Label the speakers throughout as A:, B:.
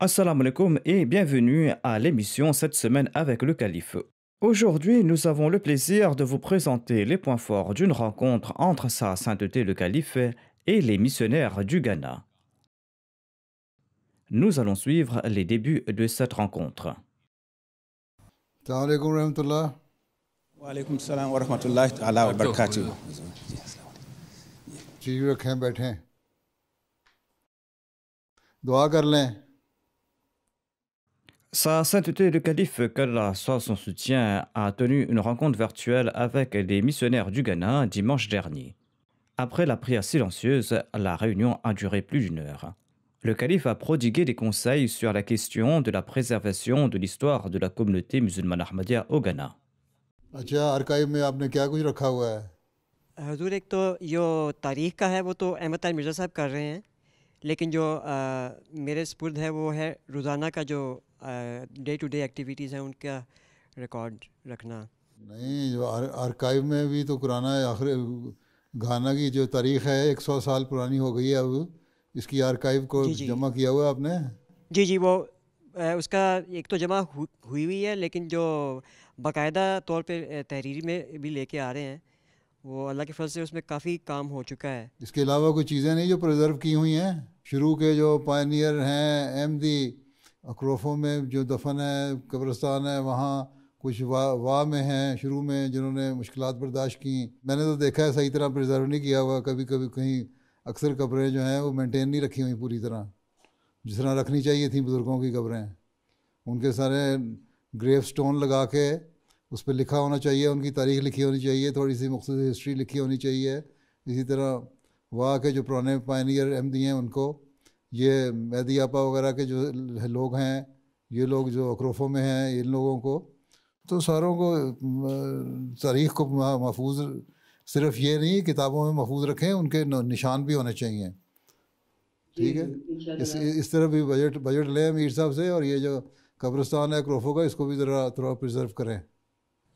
A: Assalamu alaikum et bienvenue à l'émission cette semaine avec le calife. Aujourd'hui, nous avons le plaisir de vous présenter les points forts d'une rencontre entre sa sainteté le calife et les missionnaires du Ghana. Nous allons suivre les débuts de cette rencontre. Wa sa sainteté le calife, qu'Allah soit son soutien, a tenu une rencontre virtuelle avec des missionnaires du Ghana dimanche dernier. Après la prière silencieuse, la réunion a duré plus d'une heure. Le calife a prodigué des conseils sur la question de la préservation de l'histoire de la communauté musulmane ahmadiyya au Ghana. हजूर एक तो जो तारीख़ का है वो तो अहमद तार मिर्ज़ा साहब कर रहे हैं लेकिन जो आ, मेरे स्पुर्द है वो है रोज़ाना का जो डे टू डे एक्टिविटीज़ हैं उनका रिकॉर्ड रखना
B: नहीं जो आर, आर्काइव में भी तो पुराना आखिर गाना की जो तारीख़ है एक सौ साल पुरानी हो गई है अब इसकी आर्काइव को जी जी। जमा किया हुआ है आपने
A: जी जी वो आ, उसका एक तो जमा हु, हुई हुई है लेकिन जो बाकायदा तौर पर तहरीर में भी लेके आ रहे हैं वो अल्लाह के फल से उसमें काफ़ी काम हो चुका है
B: इसके अलावा कोई चीज़ें नहीं जो प्रिजर्व की हुई हैं शुरू के जो पायनियर हैं एम दी अक्रोफों में जो दफन है कब्रस्तान है वहाँ कुछ वाह वा में हैं शुरू में जिन्होंने मुश्किल बर्दाश्त की मैंने तो देखा है सही तरह प्रिजर्व नहीं किया हुआ कभी कभी कहीं अक्सर कब्रें जो हैं वो मेनटेन नहीं रखी हुई पूरी तरह जिस तरह रखनी चाहिए थी बुज़ुर्गों की कब्रें उनके सारे ग्रेव स्टोन लगा के उस पर लिखा होना चाहिए उनकी तारीख लिखी होनी चाहिए थोड़ी सी मखसूस हिस्ट्री लिखी होनी चाहिए इसी तरह वहाँ के जो पुराने पायनियर अहमदी हैं उनको ये मैदियापा आपा वगैरह के जो लोग हैं ये लोग जो अक्रोफों में हैं इन लोगों को तो सारों को तारीख को महफूज सिर्फ ये नहीं किताबों में महफूज रखें उनके निशान भी होने चाहिए ठीक है इस इस तरह भी बजट बजट लें मीर साहब से और ये जो कब्रस्तान है क्रोफो का इसको भी ज़रा थोड़ा प्रिजर्व करें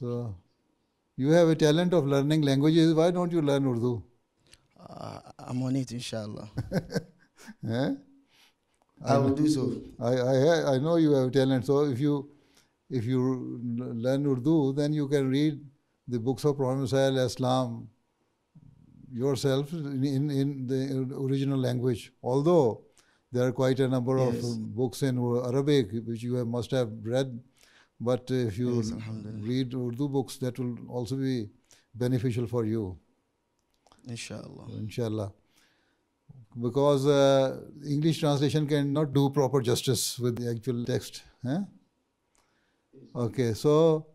B: So, you have a talent of learning languages. Why don't you learn Urdu? Uh, I'm on it, inshallah. I, eh? I will do so. I, I, I know you have talent. So if you if you learn Urdu, then you can read the books of Prophet Islam yourself in, in, in the original language. Although there are quite a number yes. of books in Arabic which you have, must have read but if you yes, read Urdu books, that will also be beneficial for you. Inshallah. Inshallah. Because uh, English translation cannot do proper justice with the actual text. Eh? Okay, so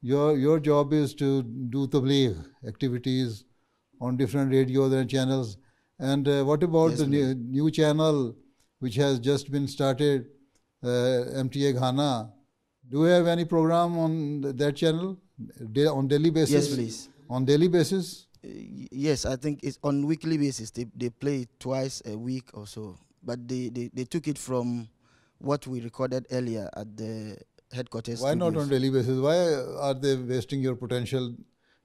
B: your your job is to do tabligh activities on different radios and channels. And uh, what about yes, the new, new, channel which has just been started, uh, MTA Ghana? Do you have any program on their channel on daily basis? Yes, please. On daily basis?
C: Uh, yes, I think it's on weekly basis. They, they play it twice a week or so. But they, they, they took it from what we recorded earlier at the headquarters. Why studios. not on
B: daily basis? Why are they wasting your potential?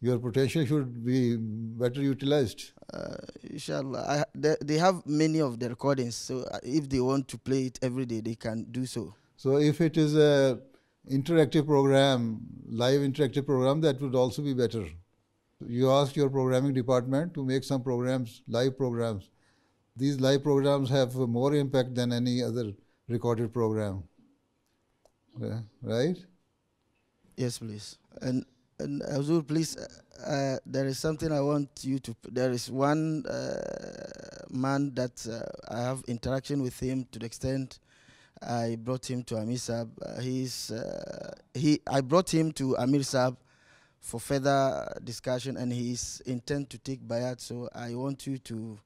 B: Your potential should be better utilized. Uh, inshallah, I, they, they have many of the recordings,
C: so uh, if they want to play it every day, they can do so.
B: So if it is a interactive program, live interactive program, that would also be better. You ask your programming department to make some programs, live programs. These live programs have more impact than any other recorded program. Right? Yes, please. And and Azul, please, uh, uh, there is something
C: I want you to. There is one uh, man that uh, I have interaction with him to the extent I brought him to Amir Uh, he's, uh, he, I brought him to Amir for further discussion, and he's intent to take Bayat. So I want you to,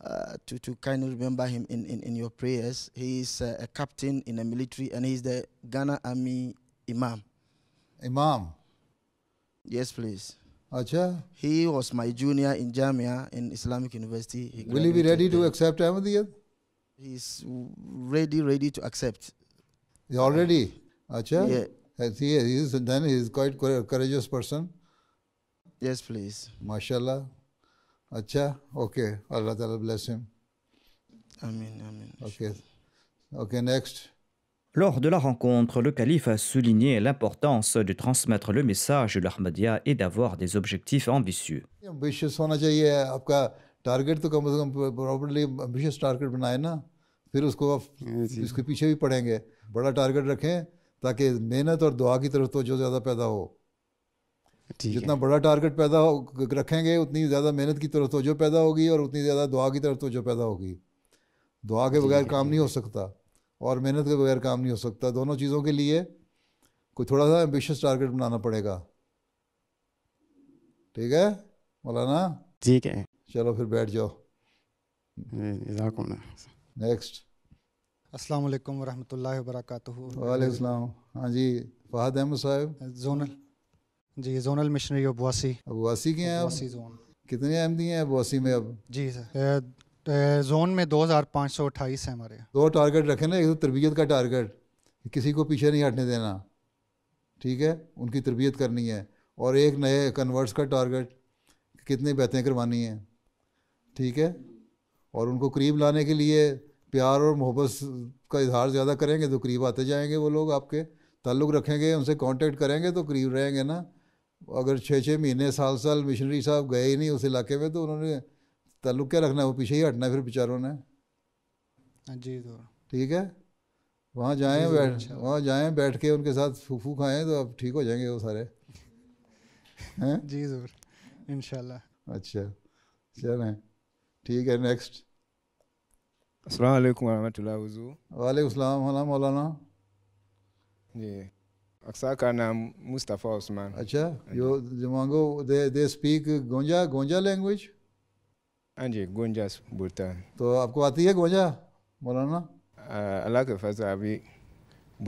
C: uh, to, to kindly remember him in, in, in your prayers. He is uh, a captain in the military, and he's the Ghana Army Imam. Imam. Yes, please. Acha. He was my junior in Jamia in Islamic University. He Will he be ready to uh,
B: accept Ahmadiyya? He's ready, ready to accept. He already, Acha? Yeah. he is, then he is quite courageous person. Yes, please. MashaAllah. Acha? Okay. Allah Ta'ala bless him. Amen, amen. Okay.
A: Okay, next. Lors de la rencontre, le calife a souligné l'importance de transmettre le message de l'Ahmadiyya et d'avoir des objectifs ambitieux.
B: Target तो कम से कम properly ambitious target बनाए ना फिर उसको आप उसके पीछे भी पढ़ेंगे बड़ा टारगेट रखें ताकि मेहनत और दुआ की तरफ तो जो ज़्यादा पैदा हो जितना बड़ा टारगेट पैदा हो रखेंगे उतनी ज़्यादा मेहनत की तरफ तो जो पैदा होगी और उतनी ज़्यादा दुआ की तरफ तो जो पैदा होगी दुआ के बगैर काम नहीं हो सकता और मेहनत के बगैर काम नहीं हो सकता दोनों चीज़ों के लिए कोई थोड़ा सा एम्बिशियस टारगेट बनाना पड़ेगा ठीक है मौलाना ठीक है चलो फिर बैठ जाओ नेक्स्ट
D: अस्सलाम वालेकुम व वबरकातुहू वालेकुम
B: हाँ जी फहद अहमद साहब जोनल जी जोनल मिशनरी अबवासी अबवासी के हैं अबवासी जोन कितने अहमदी हैं अबवासी में अब जी सर जोन में दो हज़ार पाँच सौ अट्ठाईस है हमारे दो टारगेट रखे ना एक तो तरबियत का टारगेट किसी को पीछे नहीं हटने देना ठीक है उनकी तरबियत करनी है और एक नए कन्वर्ट्स का टारगेट कितने बैतें करवानी हैं ठीक है और उनको करीब लाने के लिए प्यार और मोहब्बत का इजहार ज़्यादा करेंगे तो करीब आते जाएंगे वो लोग आपके ताल्लुक़ रखेंगे उनसे कांटेक्ट करेंगे तो करीब रहेंगे ना अगर छः छः महीने साल साल मिशनरी साहब गए ही नहीं उस इलाके में तो उन्होंने ताल्लुक़ क्या रखना है वो पीछे ही हटना है फिर बेचारों ने
D: हाँ जी तो
B: ठीक है वहाँ जाएँ बैठ अच्छा। वहाँ जाएँ बैठ के उनके साथ फूफू खाएँ तो अब ठीक हो जाएंगे वो सारे हैं जी ज़रूर इन अच्छा चलें ठीक है नेक्स्ट
E: अस्सलाम वालेकुम वजू
B: वालेकाम मौलाना जी अक्सा का नाम मुस्तफ़ा उस्मान अच्छा यो जमांगो दे दे स्पीक गोंजा गोंजा लैंग्वेज हाँ जी गोंजा बुरता तो आपको आती है गोंजा मौलाना
E: अल्लाह के फैसला अभी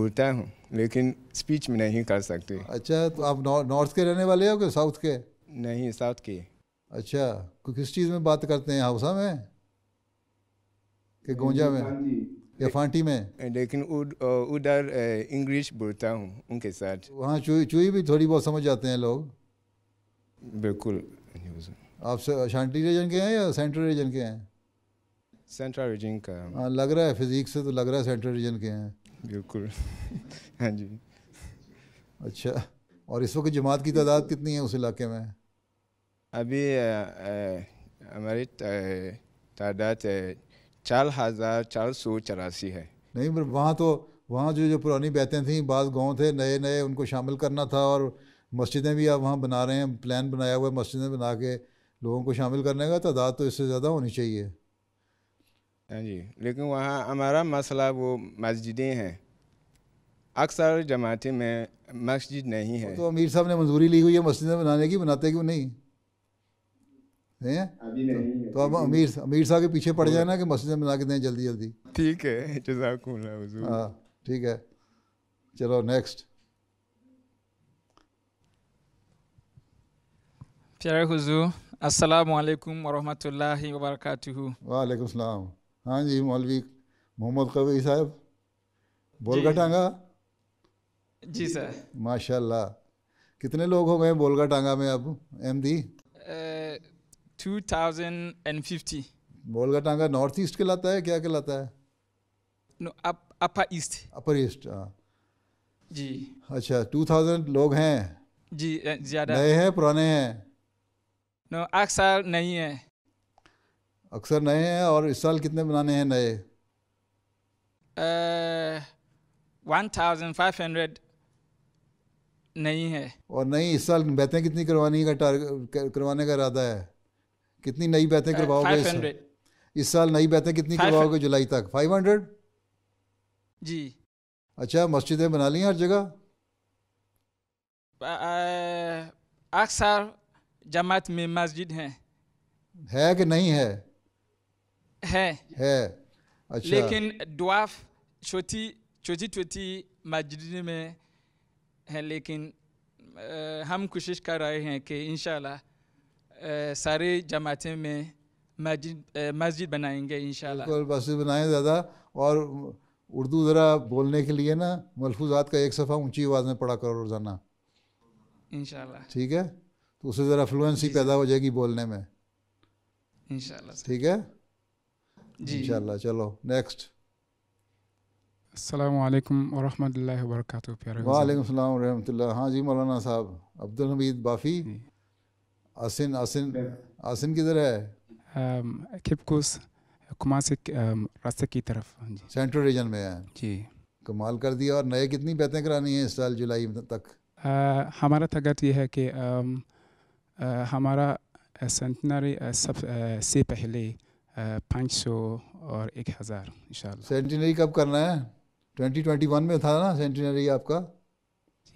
E: बुरता हूँ लेकिन स्पीच में नहीं
B: कर सकते अच्छा तो आप नॉर्थ नौ, के रहने वाले हो कि साउथ के नहीं साउथ के अच्छा कोई किस चीज़ में बात करते हैं हाउसा में कि गोंजा में या फांटी में
E: लेकिन उधर इंग्लिश बोलता हूँ उनके
B: साथ तो वहाँ चुई चुई भी थोड़ी बहुत समझ जाते हैं लोग बिल्कुल आप शांति रीजन के हैं या सेंट्रल रीजन के हैं
E: सेंट्रल रीजन का
B: हाँ लग रहा है फिजिक्स से तो लग रहा है सेंट्रल रीजन के हैं बिल्कुल हाँ जी अच्छा और इस वक्त जमात की तादाद कितनी है उस इलाके में अभी
E: हमारी तादाद चार हज़ार
B: चार सौ चौरासी है नहीं पर वहाँ तो वहाँ जो जो पुरानी बैतें थी बाद गाँव थे नए नए उनको शामिल करना था और मस्जिदें भी आप वहाँ बना रहे हैं प्लान बनाया हुआ है मस्जिदें बना के लोगों को शामिल करने का तादाद तो इससे ज़्यादा होनी चाहिए हाँ जी लेकिन
E: वहाँ हमारा मसला वो मस्जिदें हैं अक्सर जमातें में मस्जिद नहीं है
B: तो अमीर साहब ने मंजूरी ली हुई है मस्जिदें बनाने की बनाते क्यों नहीं हैं तो, तो अब अमीर अमीर साहब के पीछे पड़ जाए ना हाँ। कि मस्जिद में बना के दें जल्दी जल्दी ठीक है हाँ ठीक है चलो नेक्स्ट प्यारे हुजूर
D: अस्सलाम वालेकुम रहमतुल्लाहि व बरकातुहू
B: वालेकुम सलाम हाँ जी मौलवी मोहम्मद कवी साहब बोलगा टांगा जी सर माशाल्लाह कितने लोग हो गए बोलगा टांगा में अब एमडी 2050 बोलगा टांगा नॉर्थ ईस्ट कहलाता है क्या कहलाता है no up upper east upper east हाँ जी अच्छा 2000 लोग हैं
D: जी ज़्यादा नए हैं पुराने हैं नो अक्सर नहीं है
B: अक्सर नए हैं और इस साल कितने बनाने हैं नए
D: वन थाउजेंड फाइव हंड्रेड
B: नहीं है और नहीं इस साल बहतें कितनी करवानी का टारगेट करवाने का इरादा है कितनी नई बैतें uh, करवाओगे इस साल इस साल नई बैतें कितनी करवाओगे जुलाई तक फाइव हंड्रेड जी अच्छा मस्जिदें बना ली हर जगह
D: अक्सर uh, uh, जमात में मस्जिद है
B: है कि नहीं है है है अच्छा
D: लेकिन दुआफ छोटी छोटी छोटी मस्जिद में है लेकिन आ, हम कोशिश कर रहे हैं कि इंशाल्लाह सारी जमातें में मस्जिद मस्जिद बनाएंगे इंशाल्लाह बिल्कुल मस्जिद बनाएं दादा
B: और उर्दू ज़रा बोलने के लिए ना मलफूजात का एक सफ़ा ऊंची आवाज़ में पढ़ा करो रोज़ाना इंशाल्लाह ठीक है तो उससे ज़रा फ्लुएंसी पैदा हो जाएगी बोलने में इंशाल्लाह ठीक है जी इनशा चलो नेक्स्ट
D: असलकम वरहमल वर्क वाईक सलाम
B: वरहमल हाँ जी मौलाना साहब अब्दुल हमीद बाफ़ी आसिन आसिन आसिन किधर है खिपकुस कुमार से रास्ते की तरफ हाँ जी सेंट्रल रीजन में है जी कमाल कर दिया और नए कितनी बैतें करानी है इस साल जुलाई तक
D: आ, uh, हमारा तगत ये है कि um, uh, हमारा सेंटनरी uh, सब से पहले पाँच सौ और एक हज़ार इन
B: सेंटनरी कब करना है ट्वेंटी ट्वेंटी वन में था ना सेंटनरी आपका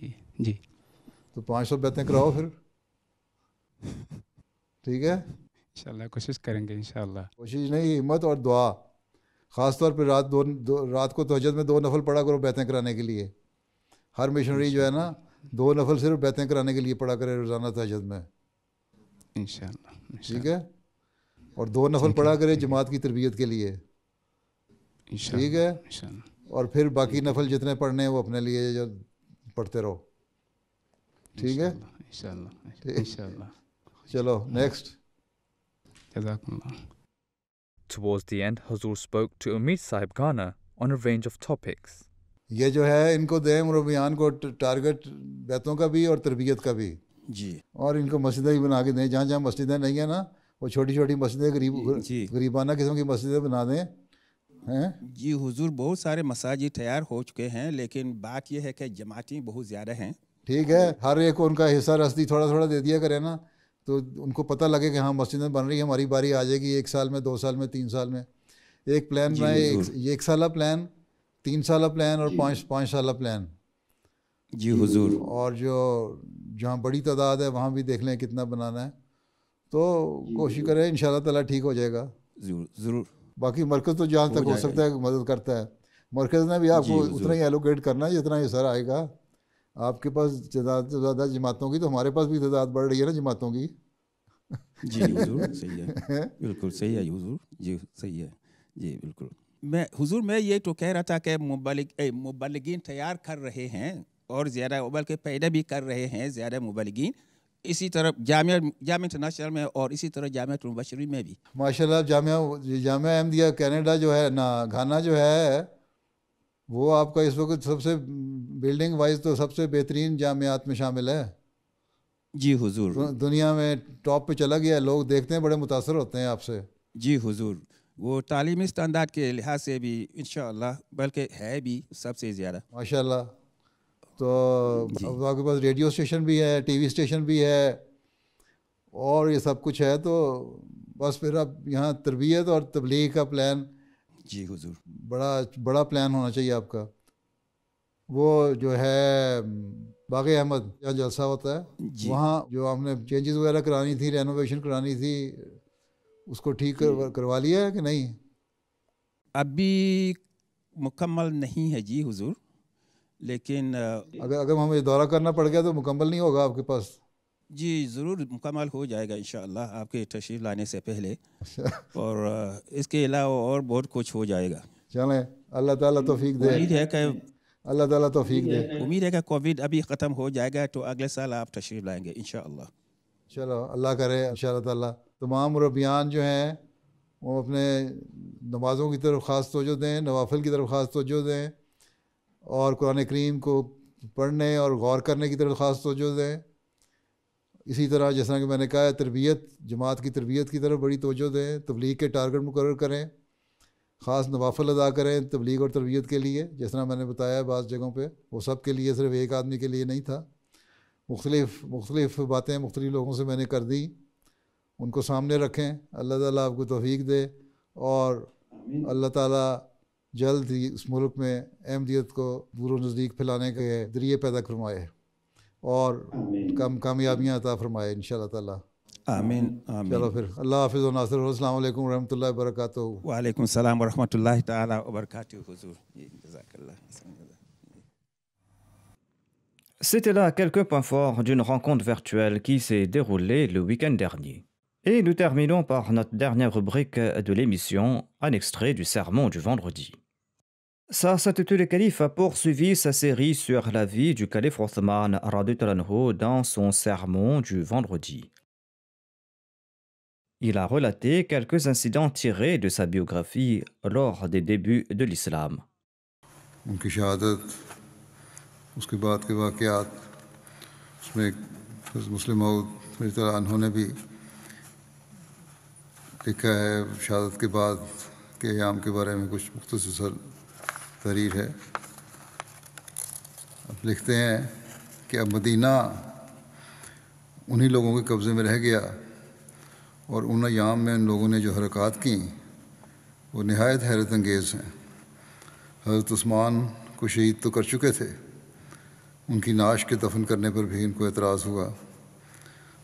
B: जी जी तो पाँच सौ बैतें कराओ फिर ठीक है इंशाल्लाह कोशिश करेंगे इंशाल्लाह कोशिश नहीं हिम्मत और दुआ ख़ास तौर पर रात दो, दो रात को तहजद में दो नफल पढ़ा करो बैतें कराने के लिए हर मिशनरी जो है ना दो नफल सिर्फ बैतें कराने के लिए पढ़ा करे रोज़ाना तहजद में इन ठीक है और दो नफल पढ़ा करे जमात की तरबियत के लिए ठीक है और फिर बाकी नफल जितने पढ़ने हैं वो अपने लिए जो पढ़ते रहो ठीक है इंशाल्लाह इंशाल्लाह चलो next Towards the end, Hazur spoke to Amit Sahib Ghana on a range of topics. ये जो है इनको देम रुबियान को टारगेट बैतों का भी और तरबियत का भी जी और इनको मस्जिदें भी बना के दें जहाँ जहाँ मस्जिदें नहीं हैं ना वो छोटी छोटी मस्जिदें गरीब गरीबाना किस्म की मस्जिदें बना दें हैं
F: जी हुजूर बहुत सारे मसाजिद तैयार हो चुके हैं लेकिन बात यह है कि जमाती बहुत ज़्यादा
B: हैं ठीक है हर एक को उनका हिस्सा रस्ती थोड़ा थोड़ा दे दिया करें ना तो उनको पता लगे कि हाँ मस्जिदें बन रही है हमारी बारी आ जाएगी एक साल में दो साल में तीन साल में एक प्लान बनाए एक, एक साल प्लान तीन साल प्लान और पाँच पाँच साल प्लान जी हुजूर और जो जहाँ बड़ी तादाद है वहाँ भी देख लें कितना बनाना है तो कोशिश करें इन ताला ठीक हो जाएगा ज़रूर बाकी मरकज़ तो जहाँ तक हो सकता है मदद करता है मरकज़ ने भी आपको उतना ही एलोकेट करना है जितना ये सर आएगा आपके पास ज़्यादा ज़्यादा जमातों की तो हमारे पास भी तदाद बढ़ रही है ना जमातों की जी हुजूर सही है
F: बिल्कुल सही है हुजूर जी सही है जी बिल्कुल मैं हुजूर मैं ये तो कह रहा था कि मुबालिक मुबालिगिन तैयार कर रहे हैं और ज़्यादा बल्कि पैदा भी कर रहे हैं ज़्यादा मुबालिगिन इसी तरह जामिया जाम इंटरनेशनल में और इसी तरह जामिया मुबशरी में भी
B: माशाल्लाह जामिया जामिया अहमदिया कनाडा जो है ना घाना जो है वो आपका इस वक्त सबसे बिल्डिंग वाइज तो सबसे बेहतरीन जामियात में शामिल है
F: जी हुजूर तो
B: दुनिया में टॉप पे चला गया लोग देखते हैं बड़े मुतासर होते हैं आपसे
F: जी हुजूर वो तालीमी स्टैंडर्ड के लिहाज से भी
B: इन बल्कि है भी सबसे ज़्यादा माशा तो अब आपके पास रेडियो स्टेशन भी है टीवी स्टेशन भी है और ये सब कुछ है तो बस फिर अब यहाँ तरबियत और तबलीग का प्लान जी हुजूर बड़ा बड़ा प्लान होना चाहिए आपका वो जो है बाग अहमद जहाँ जलसा होता है वहाँ जो हमने चेंजेस वगैरह करानी थी रेनोवेशन करानी थी उसको ठीक कर, करवा लिया है कि नहीं अभी
F: मुकम्मल नहीं है जी हुजूर लेकिन अगर अगर हमें दौरा करना पड़ गया तो मुकम्मल नहीं होगा आपके पास जी ज़रूर मुकम्मल हो जाएगा इन आपके तशरीफ़ लाने से पहले और इसके अलावा और बहुत कुछ हो जाएगा
B: चलें अल्लाह ताला तौफीक दे उम्मीद है कि अल्लाह ताला तौफीक दे
F: उम्मीद है कि कोविड अभी ख़त्म हो जाएगा तो अगले साल आप तशरीफ़ लाएंगे इन
B: चलो अल्लाह करे इन तमाम रबियान जो हैं वो अपने नमाज़ों की तरफ ख़ास तोजो दें नवाफिल की तरफ ख़ास तोजो दें और कुरान करीम को पढ़ने और गौर करने की तरफ ख़ास तोजो दें इसी तरह जैसा कि मैंने कहा है तरबियत जमात की तरबियत की तरफ बड़ी तोजह दें तबलीग के टारगेट मुकर करें ख़ास नवाफल अदा करें तबलीग और तरबियत के लिए जिस तरह मैंने बताया बाज़ जगहों पर वो सब के लिए सिर्फ एक आदमी के लिए नहीं था मुख्तलिफ मुख्तलिफ बातें मुख्तलि लोगों से मैंने कर दी उनको सामने रखें अल्लाह ताली आपको तोफ़ी दे और अल्लाह ताली जल्द ही इस मुल्क में अहमदियत को दूर नज़दीक फैलाने के ज़रिए पैदा करवाए
A: C'était là quelques points forts d'une rencontre virtuelle qui s'est déroulée le week-end dernier. Et nous terminons par notre dernière rubrique de l'émission, un extrait du sermon du vendredi. Sa sainteté le calife a poursuivi sa série sur la vie du calife Othman Radutalanho dans son sermon du vendredi. Il a relaté quelques incidents tirés de sa biographie lors des débuts de l'islam. لکھا des
B: شہادت کے بعد کے ایام کے بارے de کچھ مختصر तरीर है अब लिखते हैं कि अब मदीना उन्हीं लोगों के कब्ज़े में रह गया और उन याम में उन लोगों ने जो हरकत की वो नहायत हैरत अंगेज़ हैं हज़रत उस्मान को शहीद तो कर चुके थे उनकी नाश के दफन करने पर भी इनको एतराज़ हुआ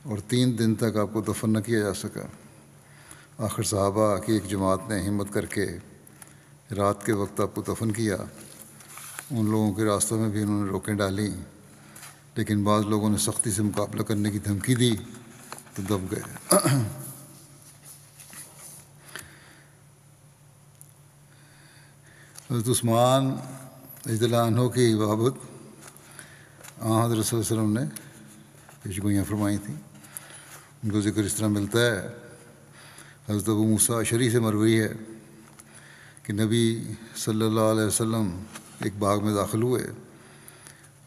B: और तीन दिन तक आपको दफन न किया जा सका आखिर साहबा की एक जमात ने हिम्मत करके रात के वक्त आपको दफन किया उन लोगों के रास्तों में भी उन्होंने रोकें डाली लेकिन बाद लोगों ने सख्ती से मुकाबला करने की धमकी दी तो दब गए हजरत उस्मान की बाबत हजर वसम ने पेशगोयाँ फरमाई थी उनको जिक्र इस तरह मिलता है हजरत अबू मूसा शरी से मरवई है कि नबी सल्लल्लाहु अलैहि वसल्लम एक बाग में दाखिल हुए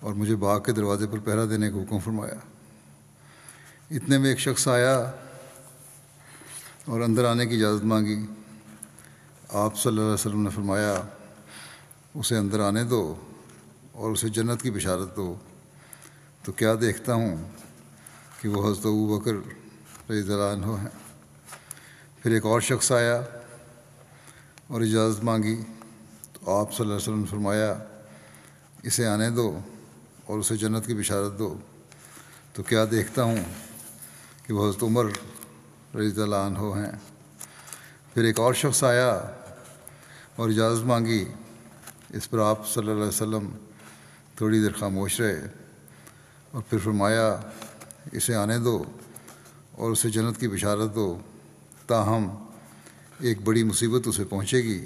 B: और मुझे बाग के दरवाज़े पर पहरा देने का हुक्म फरमाया इतने में एक शख्स आया और अंदर आने की इजाज़त मांगी आप सल्लल्लाहु अलैहि वसल्लम ने फरमाया उसे अंदर आने दो और उसे जन्नत की बिशारत दो तो क्या देखता हूँ कि वह हज़रत अबू बकर रजील हैं फिर एक और शख्स आया और इजाज़त मांगी तो आप सल्लल्लाहु अलैहि फरमाया इसे आने दो और उसे जन्नत की बिशारत दो तो क्या देखता हूँ कि वह हज़रत उमर रजी हो हैं फिर एक और शख्स आया और इजाज़त मांगी इस पर आप सल्लल्लाहु अलैहि वसल्लम थोड़ी देर खामोश रहे और फिर फरमाया इसे आने दो और उसे जन्नत की बिशारत दो ताहम एक बड़ी मुसीबत उसे पहुँचेगी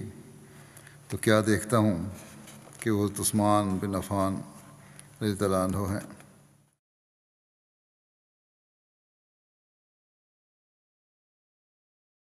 B: तो
A: क्या देखता हूँ कि वो तस्मान बिन अफ़ान रजी तैन हैं